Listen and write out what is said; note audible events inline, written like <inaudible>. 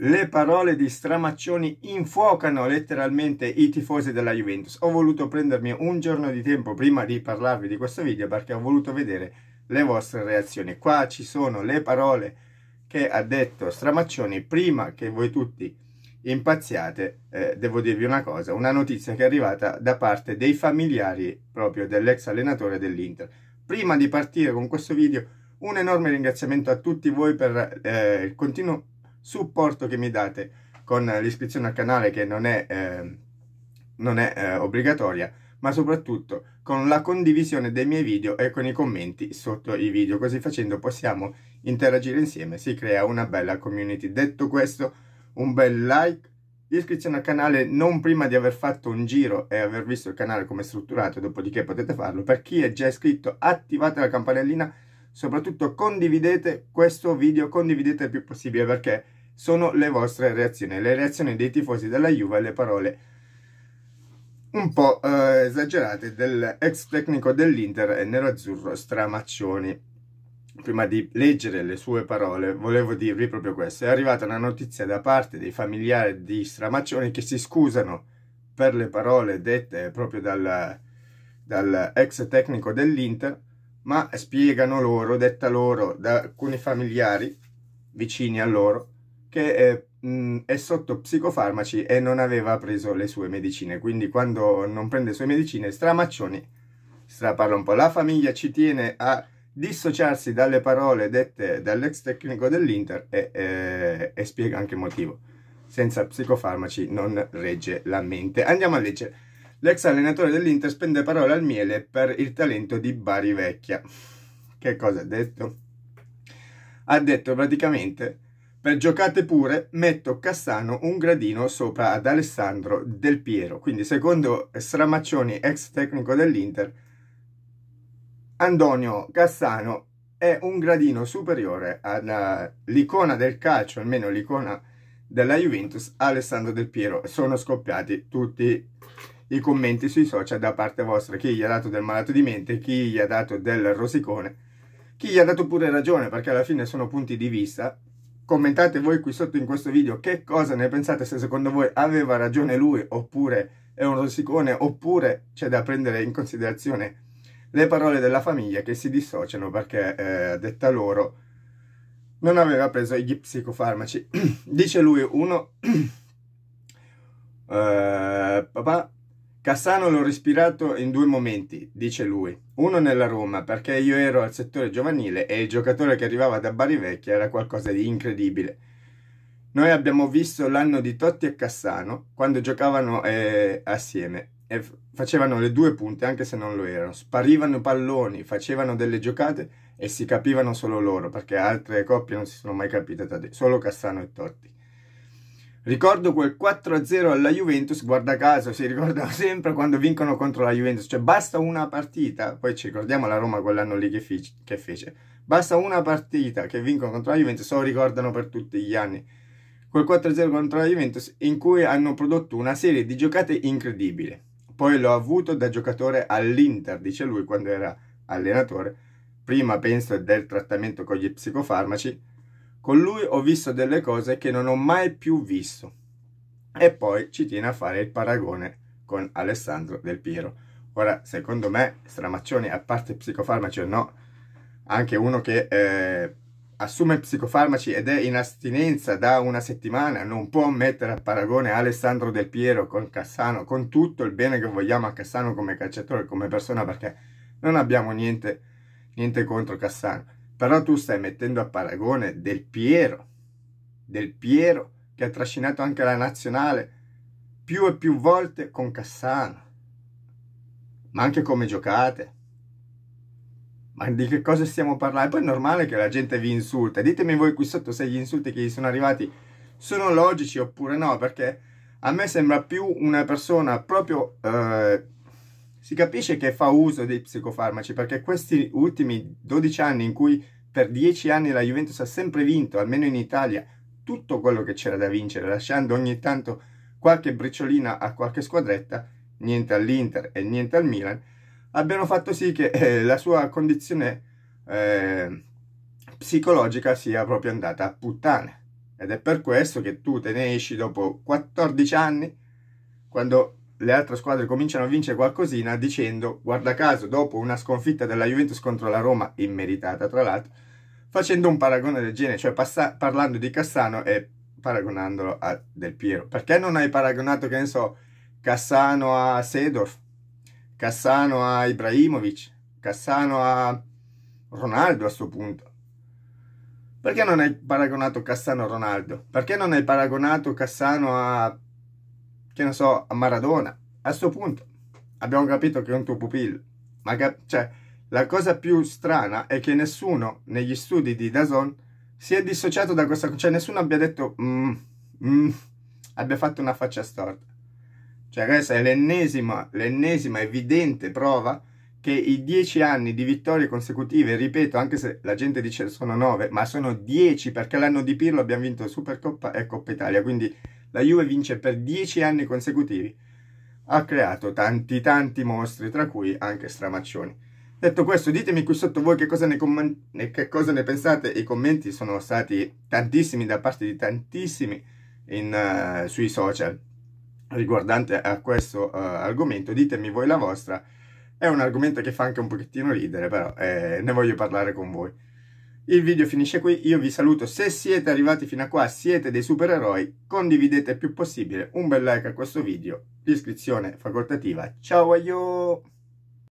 Le parole di Stramaccioni infuocano letteralmente i tifosi della Juventus. Ho voluto prendermi un giorno di tempo prima di parlarvi di questo video perché ho voluto vedere le vostre reazioni. Qua ci sono le parole che ha detto Stramaccioni prima che voi tutti impazziate. Eh, devo dirvi una cosa, una notizia che è arrivata da parte dei familiari proprio dell'ex allenatore dell'Inter. Prima di partire con questo video, un enorme ringraziamento a tutti voi per eh, il continuo supporto che mi date con l'iscrizione al canale che non è, eh, non è eh, obbligatoria, ma soprattutto con la condivisione dei miei video e con i commenti sotto i video. Così facendo possiamo interagire insieme, si crea una bella community. Detto questo, un bel like, iscrizione al canale non prima di aver fatto un giro e aver visto il canale come è strutturato, dopodiché potete farlo. Per chi è già iscritto, attivate la campanellina, soprattutto condividete questo video, condividete il più possibile perché sono le vostre reazioni, le reazioni dei tifosi della Juve alle parole un po' eh, esagerate dell'ex tecnico dell'Inter e nerazzurro Stramaccioni. Prima di leggere le sue parole volevo dirvi proprio questo. È arrivata una notizia da parte dei familiari di Stramaccioni che si scusano per le parole dette proprio dal, dal ex tecnico dell'Inter, ma spiegano loro, detta loro da alcuni familiari vicini a loro, che è, mh, mm, è, sotto psicofarmaci e non aveva preso le sue medicine. Quindi quando non prende le sue medicine, stramaccioni, straparla un po'. La famiglia ci tiene a dissociarsi dalle parole dette dall'ex tecnico dell'Inter e, e, eh, e spiega anche il motivo. Senza psicofarmaci non regge la mente. Andiamo a leggere. L'ex allenatore dell'Inter spende parole al miele per il talento di Bari Vecchia. Che cosa ha detto? Ha detto praticamente per giocate pure metto Cassano un gradino sopra ad Alessandro Del Piero. Quindi secondo Stramaccioni, ex tecnico dell'Inter, Antonio Cassano è un gradino superiore all'icona del calcio, almeno l'icona della Juventus, Alessandro Del Piero. Sono scoppiati tutti i commenti sui social da parte vostra, chi gli ha dato del malato di mente, chi gli ha dato del rosicone, chi gli ha dato pure ragione, perché alla fine sono punti di vista commentate voi qui sotto in questo video che cosa ne pensate, se secondo voi aveva ragione lui oppure è un rosicone, oppure c'è da prendere in considerazione le parole della famiglia che si dissociano perché, eh, detta loro, non aveva preso gli psicofarmaci. <clears throat> Dice lui uno, <clears throat> eh, papà, Cassano l'ho respirato in due momenti, dice lui. Uno nella Roma, perché io ero al settore giovanile e il giocatore che arrivava da Bari Vecchia era qualcosa di incredibile. Noi abbiamo visto l'anno di Totti e Cassano, quando giocavano eh, assieme, e facevano le due punte anche se non lo erano. Sparivano i palloni, facevano delle giocate e si capivano solo loro, perché altre coppie non si sono mai capite, solo Cassano e Totti. Ricordo quel 4-0 alla Juventus, guarda caso, si ricordano sempre quando vincono contro la Juventus, cioè basta una partita, poi ci ricordiamo la Roma quell'anno lì che, fece, che fece. basta una partita che vincono contro la Juventus, lo ricordano per tutti gli anni. Quel 4-0 contro la Juventus in cui hanno prodotto una serie di giocate incredibile. Poi l'ho avuto da giocatore all'Inter, dice lui, quando era allenatore, prima penso del trattamento con gli psicofarmaci, con lui ho visto delle cose che non ho mai più visto. E poi ci tiene a fare il paragone con Alessandro Del Piero. Ora, secondo me, Stramaccioni, a parte psicofarmaci o no, anche uno che eh, assume psicofarmaci ed è in astinenza da una settimana, non può mettere a paragone Alessandro Del Piero con Cassano, con tutto il bene che vogliamo a Cassano come calciatore, come persona, perché non abbiamo niente, niente contro Cassano però tu stai mettendo a paragone Del Piero, Del Piero che ha trascinato anche la nazionale più e più volte con Cassano. Ma anche come giocate. Ma di che cosa stiamo parlando? Poi è normale che la gente vi insulta. Ditemi voi qui sotto se gli insulti che gli sono arrivati sono logici oppure no, perché a me sembra più una persona proprio eh, si capisce che fa uso dei psicofarmaci perché questi ultimi 12 anni in cui per 10 anni la Juventus ha sempre vinto, almeno in Italia, tutto quello che c'era da vincere, lasciando ogni tanto qualche briciolina a qualche squadretta, niente all'Inter e niente al Milan, abbiano fatto sì che eh, la sua condizione eh, psicologica sia proprio andata a puttane. Ed è per questo che tu te ne esci dopo 14 anni, quando le altre squadre cominciano a vincere qualcosina dicendo, guarda caso, dopo una sconfitta della Juventus contro la Roma, immeritata tra l'altro, facendo un paragone del genere, cioè parlando di Cassano e paragonandolo a Del Piero. Perché non hai paragonato, che ne so, Cassano a Sedorf, Cassano a Ibrahimovic, Cassano a Ronaldo a sto punto? Perché non hai paragonato Cassano a Ronaldo? Perché non hai paragonato Cassano a che ne so, a Maradona. A questo punto abbiamo capito che è un tuo pupillo. Ma cioè, la cosa più strana è che nessuno negli studi di Dazon si è dissociato da questa... cosa. Cioè, nessuno abbia detto... Mm, mm, abbia fatto una faccia storta. Cioè, questa è l'ennesima, l'ennesima evidente prova che i dieci anni di vittorie consecutive, ripeto, anche se la gente dice sono nove, ma sono dieci perché l'anno di Pirlo abbiamo vinto Supercoppa e Coppa Italia, quindi la Juve vince per 10 anni consecutivi. Ha creato tanti tanti mostri, tra cui anche Stramaccioni. Detto questo, ditemi qui sotto voi che cosa, ne che cosa ne pensate. I commenti sono stati tantissimi da parte di tantissimi in, uh, sui social riguardante a questo uh, argomento. Ditemi voi la vostra. È un argomento che fa anche un pochettino ridere, però eh, ne voglio parlare con voi. Il video finisce qui, io vi saluto, se siete arrivati fino a qua, siete dei supereroi, condividete il più possibile, un bel like a questo video, l'iscrizione facoltativa, ciao a io!